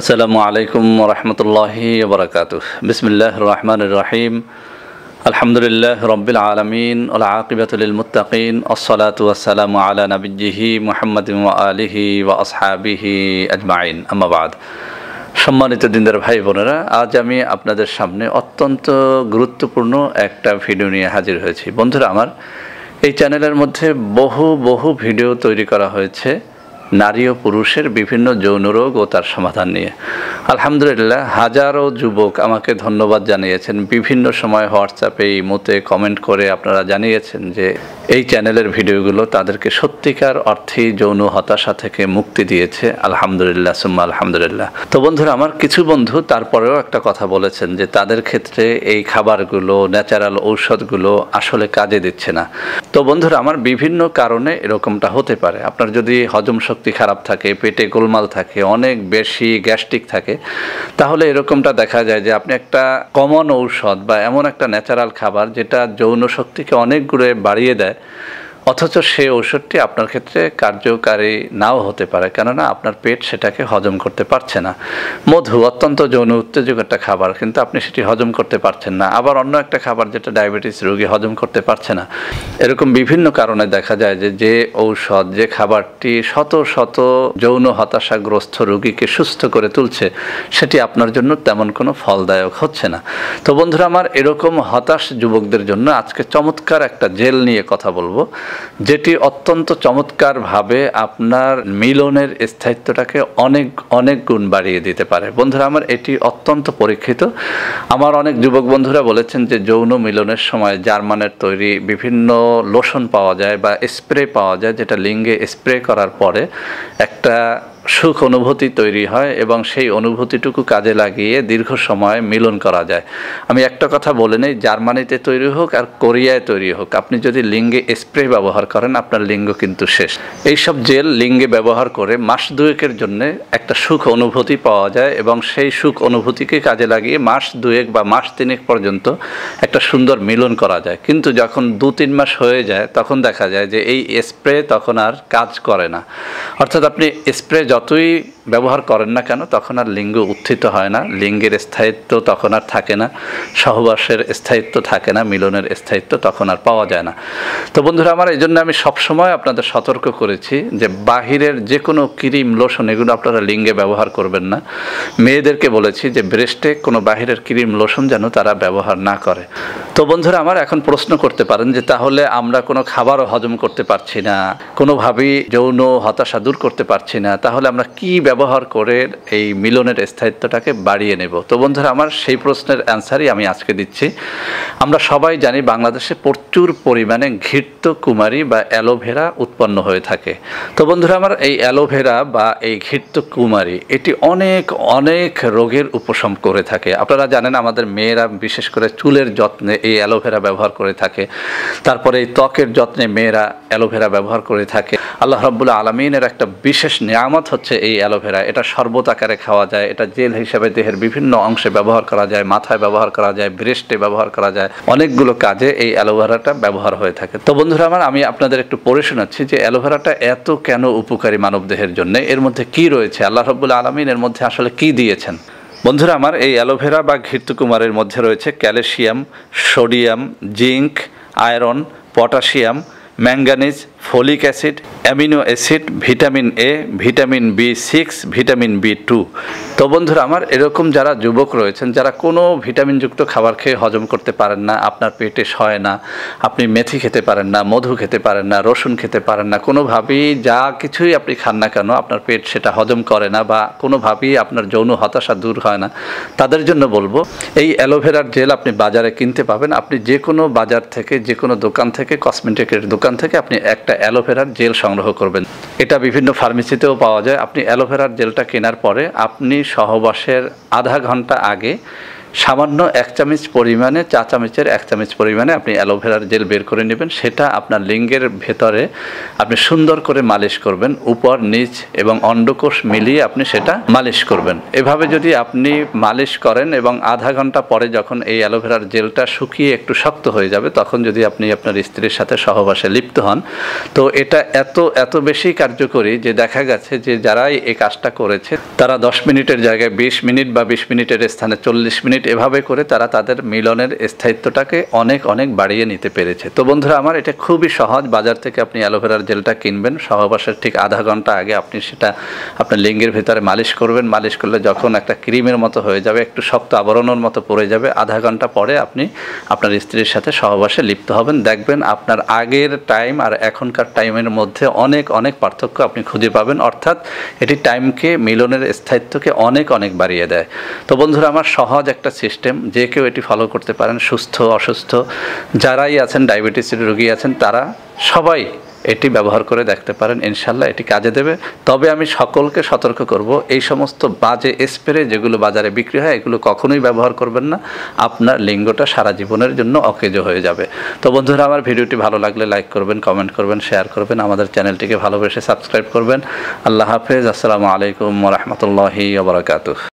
আসসালামু আলাইকুম রহমতুল্লাহি বরকাত বিসমিল্লাহ রহমান রাহিম আলহামদুলিল্লাহ রবিল আলমিন আলাকিবাতুল মুতাকিন আসসালাতু আসসালাম আলা নবীজিহি মোহাম্মদ আলিহি ওয়া আসহাবিহি আজমাইন আমাবাদ সম্মানিত দিনদার ভাই বোনেরা আজ আমি আপনাদের সামনে অত্যন্ত গুরুত্বপূর্ণ একটা ভিডিও নিয়ে হাজির হয়েছি বন্ধুরা আমার এই চ্যানেলের মধ্যে বহু বহু ভিডিও তৈরি করা হয়েছে নারী ও পুরুষের বিভিন্ন যৌন রোগ ও তার সমাধান নিয়ে আলহামদুলিল্লাহ হাজারো যুবক আমাকে ধন্যবাদ জানিয়েছেন বিভিন্ন সময় হোয়াটসঅ্যাপে ইমোতে কমেন্ট করে আপনারা জানিয়েছেন যে এই চ্যানেলের ভিডিওগুলো তাদেরকে সত্যিকার অর্থে যৌন হতাশা থেকে মুক্তি দিয়েছে আলহামদুলিল্লাহ সুম্মা আলহামদুলিল্লাহ তো বন্ধুরা আমার কিছু বন্ধু তারপরেও একটা কথা বলেছেন যে তাদের ক্ষেত্রে এই খাবারগুলো ন্যাচারাল ঔষধগুলো আসলে কাজে দিচ্ছে না তো বন্ধুরা আমার বিভিন্ন কারণে এরকমটা হতে পারে আপনার যদি হজম শক্তি খারাপ থাকে পেটে গোলমাল থাকে অনেক বেশি গ্যাস্ট্রিক থাকে তাহলে এরকমটা দেখা যায় যে আপনি একটা কমন ঔষধ বা এমন একটা ন্যাচারাল খাবার যেটা যৌন শক্তিকে অনেক গুড়ে বাড়িয়ে দেয় that অথচ সে ওষুধটি আপনার ক্ষেত্রে কার্যকারী নাও হতে পারে কেননা আপনার পেট সেটাকে হজম করতে পারছে না মধু অত্যন্ত যৌন উত্তেজক একটা খাবার কিন্তু আপনি সেটি হজম করতে পারছেন না আবার অন্য একটা খাবার যেটা ডায়াবেটিস রোগী হজম করতে পারছে না এরকম বিভিন্ন কারণে দেখা যায় যে যে ঔষধ যে খাবারটি শত শত যৌন হতাশাগ্রস্ত রোগীকে সুস্থ করে তুলছে সেটি আপনার জন্য তেমন কোনো ফলদায়ক হচ্ছে না তো বন্ধুরা আমার এরকম হতাশ যুবকদের জন্য আজকে চমৎকার একটা জেল নিয়ে কথা বলবো যেটি অত্যন্ত চমৎকারভাবে আপনার মিলনের স্থায়িত্বটাকে অনেক অনেক গুণ বাড়িয়ে দিতে পারে বন্ধুরা আমার এটি অত্যন্ত পরীক্ষিত আমার অনেক যুবক বন্ধুরা বলেছেন যে যৌন মিলনের সময় জার্মানের তৈরি বিভিন্ন লোশন পাওয়া যায় বা স্প্রে পাওয়া যায় যেটা লিঙ্গে স্প্রে করার পরে একটা সুখ অনুভূতি তৈরি হয় এবং সেই অনুভূতিটুকু কাজে লাগিয়ে দীর্ঘ সময় মিলন করা যায় আমি একটা কথা বলে নেই জার্মানিতে তৈরি হোক আর কোরিয়ায় তৈরি হোক আপনি যদি লিঙ্গে স্প্রে ব্যবহার করেন আপনার লিঙ্গ কিন্তু শেষ এইসব জেল লিঙ্গে ব্যবহার করে মাস দুয়েকের জন্য একটা সুখ অনুভূতি পাওয়া যায় এবং সেই সুখ অনুভূতিকে কাজে লাগিয়ে মাস দুয়েক বা মাস তিনেক পর্যন্ত একটা সুন্দর মিলন করা যায় কিন্তু যখন দু তিন মাস হয়ে যায় তখন দেখা যায় যে এই স্প্রে তখন আর কাজ করে না অর্থাৎ আপনি স্প্রে যতই ব্যবহার করেন না কেন তখন আর লিঙ্গ উত্থিত হয় না লিঙ্গের স্থায়িত্ব তখন আর থাকে না সহবাসের স্থায়িত্ব থাকে না মিলনের স্থায়িত্ব তখন আর পাওয়া যায় না তো বন্ধুরা আমার এই জন্য আমি সবসময় আপনাদের সতর্ক করেছি যে বাহিরের যে কোনো ক্রিম লোশন এগুলো আপনারা লিঙ্গে ব্যবহার করবেন না মেয়েদেরকে বলেছি যে ব্রেস্টে কোনো বাহিরের ক্রিম লোশন যেন তারা ব্যবহার না করে তো বন্ধুরা আমার এখন প্রশ্ন করতে পারেন যে তাহলে আমরা কোনো খাবারও হজম করতে পারছি না কোনোভাবেই যৌন হতাশা দূর করতে পারছি না তাহলে তাহলে আমরা কি ব্যবহার করে এই মিলনের স্থায়িত্বটাকে বাড়িয়ে নেব তো বন্ধুরা আমার সেই প্রশ্নের অ্যান্সারই আমি আজকে দিচ্ছি আমরা সবাই জানি বাংলাদেশে প্রচুর পরিমাণে ঘৃত্ত কুমারী বা অ্যালোভেরা উৎপন্ন হয়ে থাকে তো বন্ধুরা আমার এই অ্যালোভেরা বা এই ঘৃত্ত কুমারী এটি অনেক অনেক রোগের উপশম করে থাকে আপনারা জানেন আমাদের মেয়েরা বিশেষ করে চুলের যত্নে এই অ্যালোভেরা ব্যবহার করে থাকে তারপরে এই ত্বকের যত্নে মেয়েরা অ্যালোভেরা ব্যবহার করে থাকে আল্লাহ রব্বুল্লা আলমিনের একটা বিশেষ নিয়ামত হচ্ছে এই অ্যালোভেরা এটা সর্বত আকারে খাওয়া যায় এটা জেল হিসাবে দেহের বিভিন্ন অংশে ব্যবহার করা যায় মাথায় ব্যবহার করা যায় ব্রেস্টে ব্যবহার করা যায় অনেকগুলো কাজে এই অ্যালোভেরাটা ব্যবহার হয়ে থাকে তো বন্ধুরা আমার আমি আপনাদের একটু পড়ে শোনাচ্ছি যে অ্যালোভেরাটা এত কেন উপকারী মানব দেহের জন্য এর মধ্যে কি রয়েছে আল্লাহ রব্বুল্লা আলমিন এর মধ্যে আসলে কি দিয়েছেন বন্ধুরা আমার এই অ্যালোভেরা বা ঘৃতকুমারের মধ্যে রয়েছে calcium sodium zinc iron potassium manganese folic acid amino acid vitamin A vitamin B six vitamin B two তো বন্ধুরা আমার এরকম যারা যুবক রয়েছেন যারা কোনো ভিটামিনযুক্ত খাবার খেয়ে হজম করতে পারেন না আপনার পেটে সয় না আপনি মেথি খেতে পারেন না মধু খেতে পারেন না রসুন খেতে পারেন না কোনোভাবেই যা কিছুই আপনি খান না কেন আপনার পেট সেটা হজম করে না বা কোনোভাবেই আপনার যৌন হতাশা দূর হয় না তাদের জন্য বলবো এই অ্যালোভেরার জেল আপনি বাজারে কিনতে পাবেন আপনি যে কোনো বাজার থেকে যে কোনো দোকান থেকে কসমেটিকের দোকান থেকে আপনি একটা অ্যালোভেরার জেল সংগ্রহ করবেন এটা বিভিন্ন ফার্মেসিতেও পাওয়া যায় আপনি অ্যালোভেরার জেলটা কেনার পরে আপনি সহবাসের আধা ঘন্টা আগে সামান্য এক চামচ পরিমাণে চা চামচের এক চামচ পরিমাণে আপনি অ্যালোভেরার জেল বের করে নেবেন সেটা আপনার লিঙ্গের ভেতরে আপনি সুন্দর করে মালিশ করবেন উপর নিচ এবং অন্ডকোষ মিলিয়ে আপনি সেটা মালিশ করবেন এভাবে যদি আপনি মালিশ করেন এবং আধা ঘন্টা পরে যখন এই অ্যালোভেরার জেলটা শুকিয়ে একটু শক্ত হয়ে যাবে তখন যদি আপনি আপনার স্ত্রীর সাথে সহবাসে লিপ্ত হন তো এটা এত এত বেশি কার্যকরী যে দেখা গেছে যে যারাই এই কাজটা করেছে তারা দশ মিনিটের জায়গায় বিশ মিনিট বা বিশ মিনিটের স্থানে চল্লিশ মিনিট এভাবে করে তারা তাদের মিলনের স্থায়িত্বটাকে অনেক অনেক বাড়িয়ে নিতে পেরেছে তো বন্ধুরা আমার এটা খুবই সহজ বাজার থেকে আপনি অ্যালোভেরার জেলটা কিনবেন সহবাসের ঠিক আধা ঘন্টা আগে আপনি সেটা আপনার লিঙ্গের ভেতরে মালিশ করবেন মালিশ করলে যখন একটা ক্রিমের মতো হয়ে যাবে একটু শক্ত আবরণের মতো পড়ে যাবে আধা ঘন্টা পরে আপনি আপনার স্ত্রীর সাথে সহবাসে লিপ্ত হবেন দেখবেন আপনার আগের টাইম আর এখনকার টাইমের মধ্যে অনেক অনেক পার্থক্য আপনি খুঁজে পাবেন অর্থাৎ এটি টাইমকে মিলনের স্থায়িত্বকে অনেক অনেক বাড়িয়ে দেয় তো বন্ধুরা আমার সহজ একটা সিস্টেম যে কেউ এটি ফলো করতে পারেন সুস্থ অসুস্থ যারাই আছেন ডায়াবেটিসের রোগী আছেন তারা সবাই এটি ব্যবহার করে দেখতে পারেন ইনশাল্লাহ এটি কাজে দেবে তবে আমি সকলকে সতর্ক করব এই সমস্ত বাজে স্প্রে যেগুলো বাজারে বিক্রি হয় এগুলো কখনোই ব্যবহার করবেন না আপনার লিঙ্গটা সারা জীবনের জন্য অকেজ হয়ে যাবে তো বন্ধুরা আমার ভিডিওটি ভালো লাগলে লাইক করবেন কমেন্ট করবেন শেয়ার করবেন আমাদের চ্যানেলটিকে ভালোবেসে সাবস্ক্রাইব করবেন আল্লাহ হাফেজ আসসালামু আলাইকুম রহমতুল্লাহি আবরাকাতু